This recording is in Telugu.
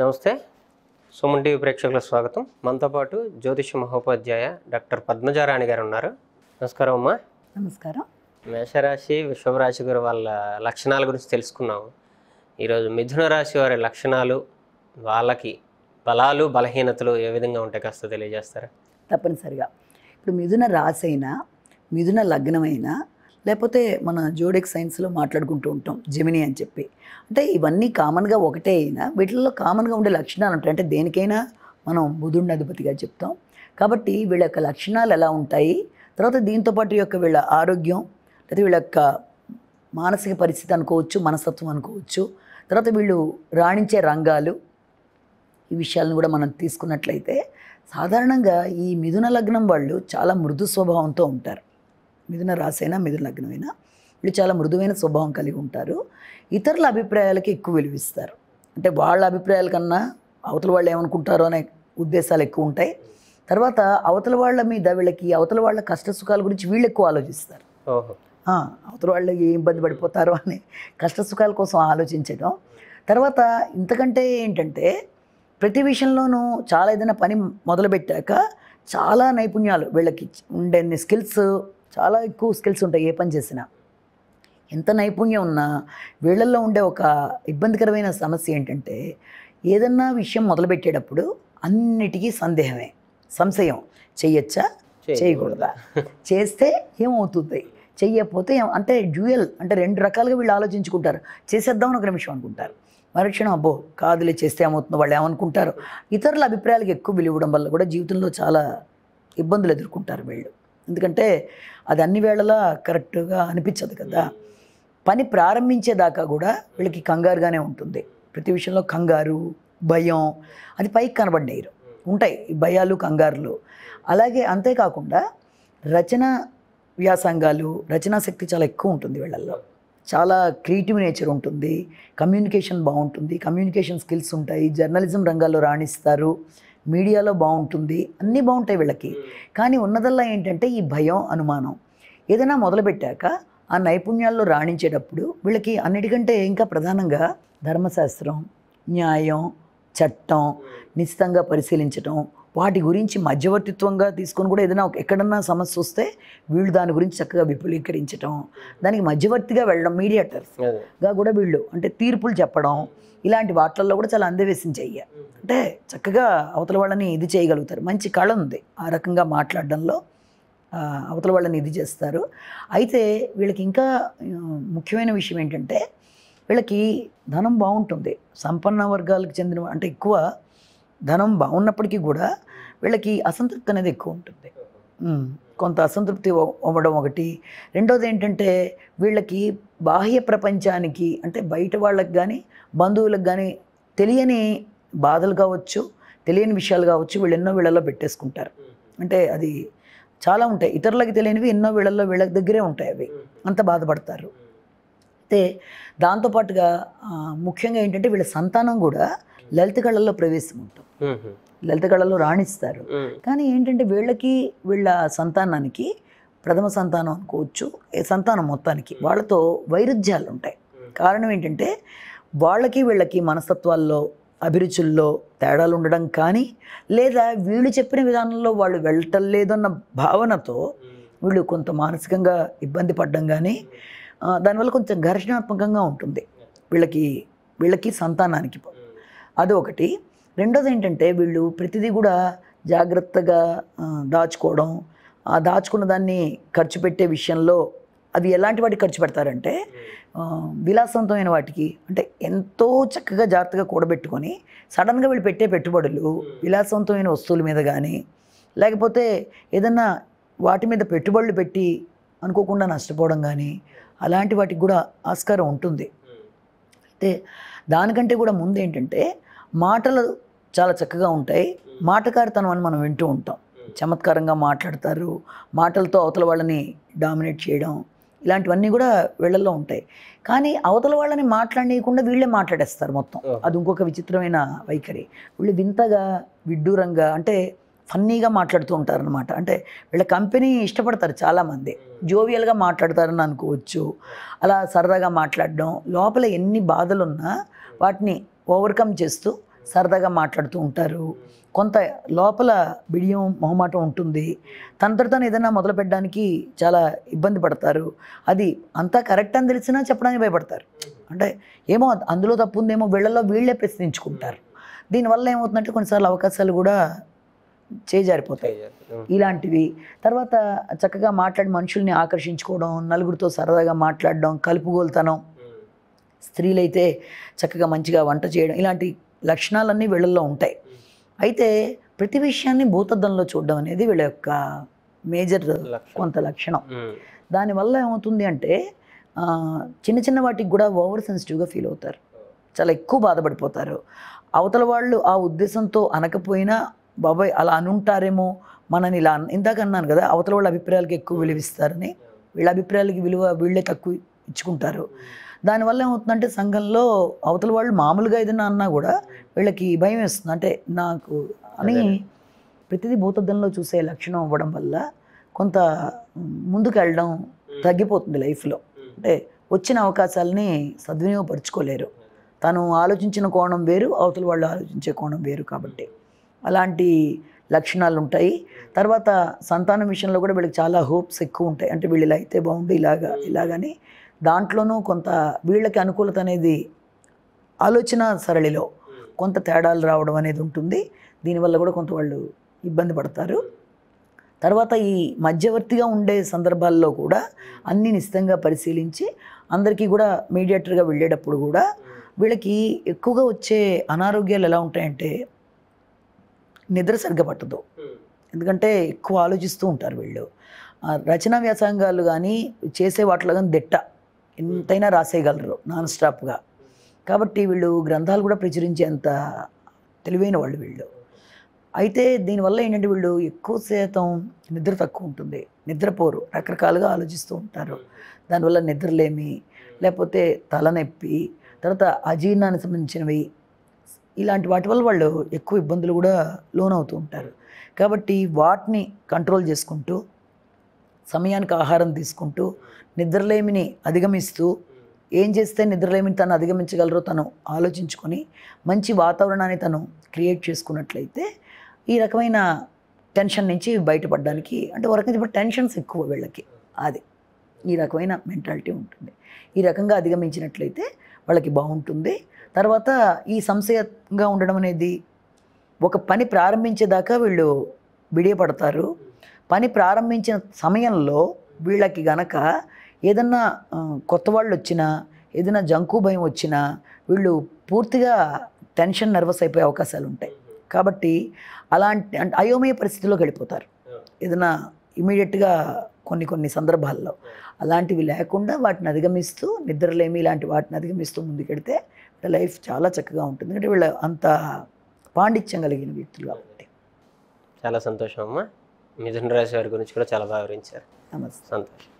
నమస్తే సుమన్ టీవీ ప్రేక్షకుల స్వాగతం మనతో పాటు జ్యోతిష మహోపాధ్యాయ డాక్టర్ పద్మజారాణి గారు ఉన్నారు నమస్కారం అమ్మా నమస్కారం మేషరాశి విశ్వరాశి గారు వాళ్ళ లక్షణాల గురించి తెలుసుకున్నాము ఈరోజు మిథున రాశి వారి లక్షణాలు వాళ్ళకి బలాలు బలహీనతలు ఏ విధంగా ఉంటాయి కాస్త తెలియజేస్తారా తప్పనిసరిగా ఇప్పుడు మిథున రాశి అయినా మిథున లగ్నమైనా లేకపోతే మన జోడెక్ సైన్స్లో మాట్లాడుకుంటూ ఉంటాం జెమిని అని చెప్పి అంటే ఇవన్నీ కామన్గా ఒకటే అయినా వీటిల్లో కామన్గా ఉండే లక్షణాలు ఉంటాయి అంటే దేనికైనా మనం బుధుడిని అధిపతిగా చెప్తాం కాబట్టి వీళ్ళ యొక్క లక్షణాలు ఎలా ఉంటాయి తర్వాత దీంతోపాటు యొక్క వీళ్ళ ఆరోగ్యం లేదా వీళ్ళ యొక్క మానసిక పరిస్థితి అనుకోవచ్చు మనస్తత్వం అనుకోవచ్చు తర్వాత వీళ్ళు రాణించే రంగాలు ఈ విషయాలను కూడా మనం తీసుకున్నట్లయితే సాధారణంగా ఈ మిథున లగ్నం వాళ్ళు చాలా మృదు స్వభావంతో ఉంటారు మిథున రాసైనా మిథున లగ్నమైనా వీళ్ళు చాలా మృదువైన స్వభావం కలిగి ఉంటారు ఇతరుల అభిప్రాయాలకి ఎక్కువ విలువిస్తారు అంటే వాళ్ళ అభిప్రాయాల కన్నా అవతల వాళ్ళు ఏమనుకుంటారో అనే ఉద్దేశాలు ఎక్కువ ఉంటాయి తర్వాత అవతల వాళ్ళ మీద వీళ్ళకి అవతల వాళ్ళ కష్ట సుఖాల గురించి వీళ్ళు ఎక్కువ ఆలోచిస్తారు అవతల వాళ్ళు ఏ ఇబ్బంది పడిపోతారో అని కష్ట సుఖాల కోసం ఆలోచించడం తర్వాత ఇంతకంటే ఏంటంటే ప్రతి విషయంలోనూ చాలా ఏదైనా పని మొదలుపెట్టాక చాలా నైపుణ్యాలు వీళ్ళకి ఉండే స్కిల్స్ చాలా ఎక్కువ స్కిల్స్ ఉంటాయి ఏ పని చేసినా ఎంత నైపుణ్యం ఉన్నా వీళ్ళల్లో ఉండే ఒక ఇబ్బందికరమైన సమస్య ఏంటంటే ఏదన్నా విషయం మొదలుపెట్టేటప్పుడు అన్నిటికీ సందేహమే సంశయం చెయ్యొచ్చా చేయకూడదా చేస్తే ఏమవుతుంది చెయ్యకపోతే అంటే డ్యూయల్ అంటే రెండు రకాలుగా వీళ్ళు ఆలోచించుకుంటారు చేసేద్దామని ఒక నిమిషం అనుకుంటారు మరుక్షణం అబ్బో కాదులే చేస్తే ఏమవుతుందో వాళ్ళు ఏమనుకుంటారు ఇతరుల అభిప్రాయాలకు ఎక్కువ విలువడం వల్ల కూడా జీవితంలో చాలా ఇబ్బందులు ఎదుర్కొంటారు వీళ్ళు ఎందుకంటే అది అన్ని వేళలా కరెక్ట్గా అనిపించదు కదా పని ప్రారంభించేదాకా కూడా వీళ్ళకి కంగారుగానే ఉంటుంది ప్రతి విషయంలో కంగారు భయం అది పైకి కనబడినారు ఉంటాయి భయాలు కంగారులు అలాగే అంతేకాకుండా రచన వ్యాసంగాలు రచనా శక్తి చాలా ఎక్కువ ఉంటుంది వీళ్ళల్లో చాలా క్రియేటివ్ నేచర్ ఉంటుంది కమ్యూనికేషన్ బాగుంటుంది కమ్యూనికేషన్ స్కిల్స్ ఉంటాయి జర్నలిజం రంగాల్లో రాణిస్తారు మీడియాలో బాగుంటుంది అన్నీ బాగుంటాయి వీళ్ళకి కానీ ఉన్నదల్లా ఏంటంటే ఈ భయం అనుమానం ఏదైనా మొదలుపెట్టాక ఆ నైపుణ్యాల్లో రాణించేటప్పుడు వీళ్ళకి అన్నిటికంటే ఇంకా ప్రధానంగా ధర్మశాస్త్రం న్యాయం చట్టం నిశ్చితంగా పరిశీలించటం వాటి గురించి మధ్యవర్తిత్వంగా తీసుకొని కూడా ఏదైనా ఎక్కడన్నా సమస్య వస్తే వీళ్ళు దాని గురించి చక్కగా విపులీకరించడం దానికి మధ్యవర్తిగా వెళ్ళడం మీడియేటర్స్గా కూడా వీళ్ళు అంటే తీర్పులు చెప్పడం ఇలాంటి వాటిల్లో కూడా చాలా అందవేశం చెయ్య అంటే చక్కగా అవతల వాళ్ళని ఇది చేయగలుగుతారు మంచి కళ ఉంది ఆ రకంగా మాట్లాడడంలో అవతల వాళ్ళని ఇది చేస్తారు అయితే వీళ్ళకి ఇంకా ముఖ్యమైన విషయం ఏంటంటే వీళ్ళకి ధనం బాగుంటుంది సంపన్న వర్గాలకు చెందిన అంటే ఎక్కువ ధనం బాగున్నప్పటికీ కూడా వీళ్ళకి అసంతృప్తి అనేది ఎక్కువ ఉంటుంది కొంత అసంతృప్తి అవ్వడం ఒకటి రెండోది ఏంటంటే వీళ్ళకి బాహ్య ప్రపంచానికి అంటే బయట వాళ్ళకి కానీ బంధువులకు కానీ తెలియని బాధలు కావచ్చు తెలియని విషయాలు కావచ్చు వీళ్ళు ఎన్నో వీళ్ళల్లో పెట్టేసుకుంటారు అంటే అది చాలా ఉంటాయి ఇతరులకి తెలియనివి ఎన్నో వీళ్ళల్లో వీళ్ళ దగ్గరే ఉంటాయి అవి అంత బాధపడతారు అయితే దాంతోపాటుగా ముఖ్యంగా ఏంటంటే వీళ్ళ సంతానం కూడా లలిత కళల్లో ప్రవేశం ఉంటుంది లలిత కళల్లో రాణిస్తారు కానీ ఏంటంటే వీళ్ళకి వీళ్ళ సంతానానికి ప్రథమ సంతానం అనుకోవచ్చు సంతానం మొత్తానికి వాళ్ళతో వైరుధ్యాలు ఉంటాయి కారణం ఏంటంటే వాళ్ళకి వీళ్ళకి మనస్తత్వాల్లో అభిరుచుల్లో తేడాలు ఉండడం కానీ లేదా వీళ్ళు చెప్పిన విధానంలో వాళ్ళు వెళ్ళటం లేదన్న భావనతో వీళ్ళు కొంత మానసికంగా ఇబ్బంది పడడం కానీ దానివల్ల కొంచెం ఘర్షణాత్మకంగా ఉంటుంది వీళ్ళకి వీళ్ళకి సంతానానికి అది ఒకటి రెండోది ఏంటంటే వీళ్ళు ప్రతిదీ కూడా జాగ్రత్తగా దాచుకోవడం ఆ దాచుకున్న దాన్ని ఖర్చు పెట్టే విషయంలో అవి ఎలాంటి వాటికి ఖర్చు పెడతారంటే విలాసవంతమైన వాటికి అంటే ఎంతో చక్కగా జాగ్రత్తగా కూడబెట్టుకొని సడన్గా వీళ్ళు పెట్టే పెట్టుబడులు విలాసవంతమైన వస్తువుల మీద కానీ లేకపోతే ఏదన్నా వాటి మీద పెట్టుబడులు పెట్టి అనుకోకుండా నష్టపోవడం కానీ అలాంటి వాటికి కూడా ఆస్కారం ఉంటుంది అయితే దానికంటే కూడా ముందు ఏంటంటే మాటలు చాలా చక్కగా ఉంటాయి మాటకారితనం అని మనం వింటూ ఉంటాం చమత్కారంగా మాట్లాడతారు మాటలతో అవతల వాళ్ళని డామినేట్ చేయడం ఇలాంటివన్నీ కూడా వీళ్ళల్లో ఉంటాయి కానీ అవతల వాళ్ళని మాట్లాడనీయకుండా వీళ్ళే మాట్లాడేస్తారు మొత్తం అది ఇంకొక విచిత్రమైన వైఖరి వీళ్ళు వింతగా విడ్డూరంగా అంటే ఫన్నీగా మాట్లాడుతూ ఉంటారనమాట అంటే వీళ్ళ కంపెనీ ఇష్టపడతారు చాలామంది జోవియల్గా మాట్లాడతారని అనుకోవచ్చు అలా సరదాగా మాట్లాడడం లోపల ఎన్ని బాధలున్నా వాటిని ఓవర్కమ్ చేస్తూ సరదాగా మాట్లాడుతూ ఉంటారు కొంత లోపల బిడియం మొహమాటం ఉంటుంది తనతో తను ఏదైనా మొదలు పెట్టడానికి చాలా ఇబ్బంది పడతారు అది అంతా కరెక్ట్ అని తెలిసినా చెప్పడానికి భయపడతారు అంటే ఏమో అందులో తప్పు ఉందేమో వీళ్ళలో వీళ్ళే ప్రశ్నించుకుంటారు దీనివల్ల ఏమవుతుందంటే కొన్నిసార్లు అవకాశాలు కూడా చేజారిపోతాయి ఇలాంటివి తర్వాత చక్కగా మాట్లాడి మనుషుల్ని ఆకర్షించుకోవడం నలుగురితో సరదాగా మాట్లాడడం కలుపుగోలుతనం స్త్రీలైతే చక్కగా మంచిగా వంట చేయడం ఇలాంటి లక్షణాలన్నీ వీళ్ళల్లో ఉంటాయి అయితే ప్రతి విషయాన్ని భూతద్దంలో చూడడం అనేది వీళ్ళ యొక్క మేజర్ కొంత లక్షణం దానివల్ల ఏమవుతుంది అంటే చిన్న చిన్న వాటికి కూడా ఓవర్ సెన్సిటివ్గా ఫీల్ అవుతారు చాలా ఎక్కువ బాధపడిపోతారు అవతల వాళ్ళు ఆ ఉద్దేశంతో అనకపోయినా బాబాయ్ అలా అని ఉంటారేమో మనని ఇలా ఇందాక అన్నాను కదా అవతల వాళ్ళ అభిప్రాయాలకి ఎక్కువ విలువిస్తారని వీళ్ళ అభిప్రాయాలకి విలువ వీళ్ళే తక్కువ ఇచ్చుకుంటారు దానివల్ల ఏమవుతుందంటే సంఘంలో అవతల వాళ్ళు మామూలుగా ఏదైనా అన్నా కూడా వీళ్ళకి భయం వేస్తుంది అంటే నాకు అని ప్రతిదీ భూతద్దంలో చూసే లక్షణం అవ్వడం వల్ల కొంత ముందుకు వెళ్ళడం తగ్గిపోతుంది లైఫ్లో అంటే వచ్చిన అవకాశాలని సద్వినియోగపరుచుకోలేరు తను ఆలోచించిన కోణం వేరు అవతల వాళ్ళు ఆలోచించే కోణం వేరు కాబట్టి అలాంటి లక్షణాలు ఉంటాయి తర్వాత సంతానం విషయంలో కూడా వీళ్ళకి చాలా హోప్స్ ఎక్కువ ఉంటాయి అంటే వీళ్ళు ఇలా అయితే బాగుంది ఇలాగా ఇలాగని దాంట్లోనూ కొంత వీళ్ళకి అనుకూలత అనేది ఆలోచన సరళిలో కొంత తేడాలు రావడం అనేది ఉంటుంది దీనివల్ల కూడా కొంత వాళ్ళు ఇబ్బంది పడతారు తర్వాత ఈ మధ్యవర్తిగా ఉండే సందర్భాల్లో కూడా అన్ని నిశ్చితంగా పరిశీలించి అందరికీ కూడా మీడియేటర్గా వెళ్ళేటప్పుడు కూడా వీళ్ళకి ఎక్కువగా వచ్చే అనారోగ్యాలు ఎలా ఉంటాయంటే నిద్ర సరిగ్గా పట్టదు ఎందుకంటే ఎక్కువ ఆలోచిస్తూ ఉంటారు వీళ్ళు రచనా వ్యాసంగాలు కానీ చేసే వాటిలో కానీ దిట్ట ఎంతైనా రాసేయగలరు నాన్ స్టాప్గా కాబట్టి వీళ్ళు గ్రంథాలు కూడా ప్రచురించేంత తెలివైన వాళ్ళు వీళ్ళు అయితే దీనివల్ల ఏంటంటే వీళ్ళు ఎక్కువ శాతం నిద్ర తక్కువ ఉంటుంది నిద్రపోరు రకరకాలుగా ఆలోచిస్తూ ఉంటారు దానివల్ల నిద్రలేమి లేకపోతే తలనొప్పి తర్వాత అజీర్ణానికి సంబంధించినవి ఇలాంటి వాటి వల్ల వాళ్ళు ఎక్కువ ఇబ్బందులు కూడా లోనవుతూ ఉంటారు కాబట్టి వాటిని కంట్రోల్ చేసుకుంటూ సమయానికి ఆహారం తీసుకుంటూ నిద్రలేమిని అధిగమిస్తూ ఏం చేస్తే నిద్రలేమిని తను అధిగమించగలరో తను ఆలోచించుకొని మంచి వాతావరణాన్ని తను క్రియేట్ చేసుకున్నట్లయితే ఈ రకమైన టెన్షన్ నుంచి బయటపడడానికి అంటే వరకు టెన్షన్స్ ఎక్కువ వీళ్ళకి అది ఈ రకమైన మెంటాలిటీ ఉంటుంది ఈ రకంగా అధిగమించినట్లయితే వాళ్ళకి బాగుంటుంది తర్వాత ఈ సంశయంగా ఉండడం అనేది ఒక పని ప్రారంభించేదాకా వీళ్ళు విడియపడతారు పని ప్రారంభించిన సమయంలో వీళ్ళకి గనక ఏదన్నా కొత్త వాళ్ళు వచ్చినా ఏదైనా జంకు భయం వచ్చినా వీళ్ళు పూర్తిగా టెన్షన్ నర్వస్ అయిపోయే అవకాశాలు ఉంటాయి కాబట్టి అలాంటి అయోమయ పరిస్థితిలోకి వెళ్ళిపోతారు ఏదైనా ఇమీడియట్గా కొన్ని కొన్ని సందర్భాల్లో అలాంటివి లేకుండా వాటిని అధిగమిస్తూ నిద్రలేమి ఇలాంటి వాటిని అధిగమిస్తూ ముందుకెడితే వీళ్ళ లైఫ్ చాలా చక్కగా ఉంటుంది అంటే వీళ్ళ అంత పాండిత్యం కలిగిన వ్యక్తులు కాబట్టి చాలా సంతోషం అమ్మా మిథున రాశి వారి గురించి కూడా చాలా బాగా వివరించారు నమస్తే సంతోషం